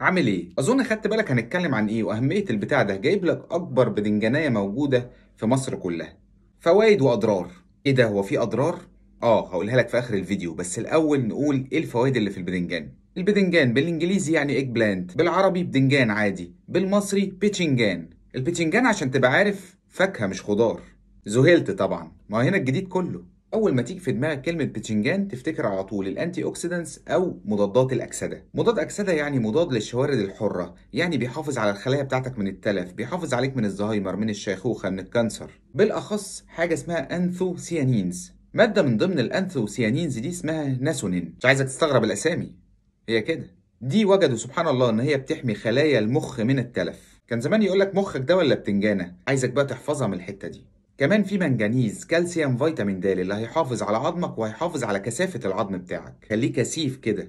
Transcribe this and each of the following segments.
عامل ايه؟ اظن خدت بالك هنتكلم عن ايه واهميه البتاع ده جايب لك اكبر بدنجانيه موجوده في مصر كلها فوائد واضرار ايه ده هو في اضرار اه هقولها لك في اخر الفيديو بس الاول نقول ايه الفوائد اللي في البدنجان البدنجان بالانجليزي يعني ايج بلانت بالعربي بدنجان عادي بالمصري بيتشنجان البيتشنجان عشان تبقى عارف فاكهه مش خضار ذهلت طبعا ما هو هنا الجديد كله اول ما تيجي في دماغك كلمه بتنجان تفتكر على طول الانتي اوكسيدنتس او مضادات الاكسده مضاد اكسده يعني مضاد للشوارد الحره يعني بيحافظ على الخلايا بتاعتك من التلف بيحافظ عليك من الزهايمر من الشيخوخه من الكانسر بالاخص حاجه اسمها انثوسيانينز ماده من ضمن الانثوسيانينز دي اسمها ناسونين مش عايزك تستغرب الاسامي هي كده دي وجدوا سبحان الله ان هي بتحمي خلايا المخ من التلف كان زمان يقولك مخك ده ولا بتنجانه عايزك بقى تحفظها من الحته دي كمان في منجنيز كالسيوم فيتامين د اللي هيحافظ على عظمك وهيحافظ على كثافه العظم بتاعك خليه كثيف كده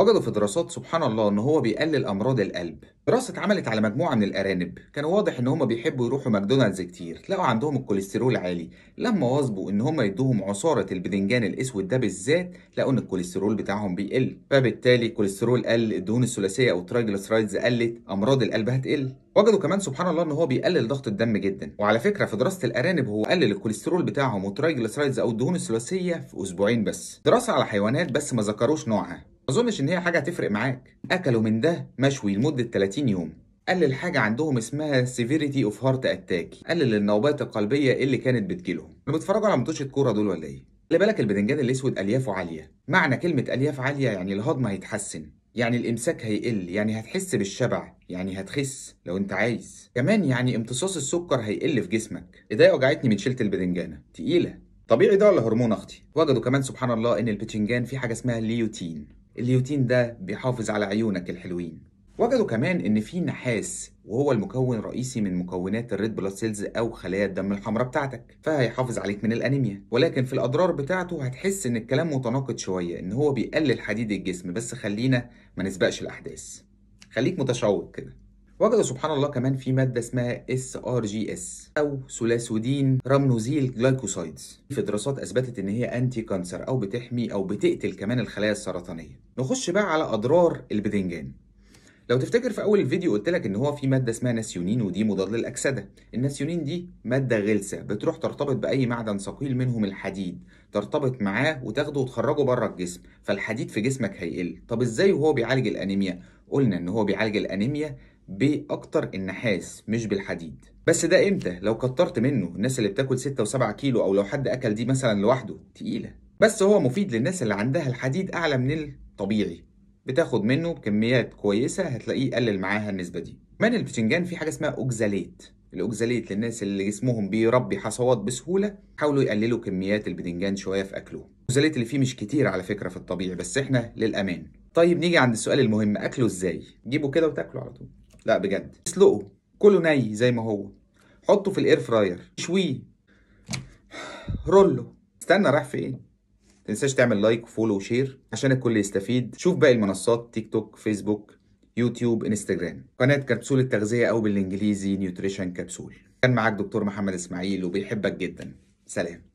وجدوا في دراسات سبحان الله ان هو بيقلل امراض القلب دراسه اتعملت على مجموعه من الارانب كان واضح ان هم بيحبوا يروحوا ماكدونالدز كتير لقوا عندهم الكوليسترول عالي لما واظبوا ان هم يدوهم عصاره البذنجان الاسود ده بالذات لقوا ان الكوليسترول بتاعهم بيقل فبالتالي الكوليسترول قل الدهون الثلاثيه او الترايجلسرايدز قلت امراض القلب هتقل وجدوا كمان سبحان الله ان هو بيقلل ضغط الدم جدا وعلى فكره في دراسه الارانب هو قلل الكوليسترول بتاعهم والترايجلسرايدز او الدهون الثلاثيه في اسبوعين بس دراسه على حيوانات بس ما ذكروش نوعها اظنش ان هي حاجه هتفرق معاك اكلوا من ده مشوي لمده 30 يوم قلل حاجه عندهم اسمها سيفيريتي اوف هارت اتاك قلل النوبات القلبيه اللي كانت بتجيلهم اللي بيتفرجوا على ماتشات كوره دول ولا ايه خلي بالك البدنجان الاسود اليافه عاليه معنى كلمه الياف عاليه يعني الهضم هيتحسن يعني الامساك هيقل يعني هتحس بالشبع يعني هتخس لو انت عايز كمان يعني امتصاص السكر هيقل في جسمك ايديا وجعتني من شلت البدنجانه تقيله طبيعي ده ولا هرمون اختي وجدوا كمان سبحان الله ان البتنجان فيه حاجه اسمها ليوتين الليوتين ده بيحافظ على عيونك الحلوين وجدوا كمان ان في نحاس وهو المكون الرئيسي من مكونات الريد بلاد سيلز او خلايا الدم الحمراء بتاعتك فهيحافظ عليك من الانيميا ولكن في الاضرار بتاعته هتحس ان الكلام متناقض شويه ان هو بيقلل حديد الجسم بس خلينا ما نسبقش الاحداث خليك متشوق كده وجدوا سبحان الله كمان في مادة اسمها SRGS أو سولاسودين رامنوزيل جلايكوسايدز في دراسات أثبتت إن هي أنتي كانسر أو بتحمي أو بتقتل كمان الخلايا السرطانية نخش بقى على أضرار البذنجان لو تفتكر في اول الفيديو قلت لك ان هو في ماده اسمها ناسيونين ودي مضاد للاكسده الناسيونين دي ماده غلسه بتروح ترتبط باي معدن ثقيل منهم الحديد ترتبط معاه وتاخده وتخرجه بره الجسم فالحديد في جسمك هيقل طب ازاي وهو بيعالج الانيميا قلنا ان هو بيعالج الانيميا باكتر النحاس مش بالحديد بس ده امتى لو كترت منه الناس اللي بتاكل 6 و7 كيلو او لو حد اكل دي مثلا لوحده تقيله بس هو مفيد للناس اللي عندها الحديد اعلى من الطبيعي بتاخد منه بكميات كويسه هتلاقيه قلل معاها النسبه دي من البتنجان في حاجه اسمها اوكزاليت الاوكزاليت للناس اللي جسمهم بيربي حصوات بسهوله حاولوا يقللوا كميات البتنجان شويه في اكلهم الاوكزاليت اللي فيه مش كتير على فكره في الطبيعي بس احنا للامان طيب نيجي عند السؤال المهم اكله ازاي جيبه كده وتاكله على طول لا بجد اسلقه كله ني زي ما هو حطه في الاير فراير شويه رولو استنى رايح فين تنساش تعمل لايك وفولو وشير عشان الكل يستفيد شوف باقي المنصات تيك توك فيسبوك يوتيوب انستجرام قناه كبسول التغذيه او بالانجليزي نيوتريشن كبسول كان معاك دكتور محمد اسماعيل وبيحبك جدا سلام